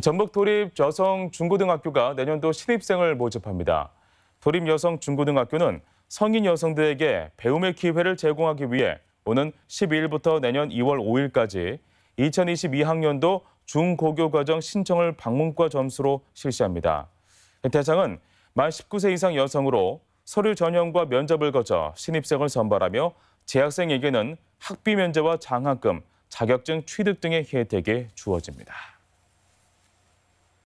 전북 도립 여성 중고등학교가 내년도 신입생을 모집합니다. 도립 여성 중고등학교는 성인 여성들에게 배움의 기회를 제공하기 위해 오는 12일부터 내년 2월 5일까지 2022학년도 중고교 과정 신청을 방문과 점수로 실시합니다. 대상은 만 19세 이상 여성으로 서류 전형과 면접을 거쳐 신입생을 선발하며 재학생에게는 학비 면제와 장학금, 자격증 취득 등의 혜택이 주어집니다.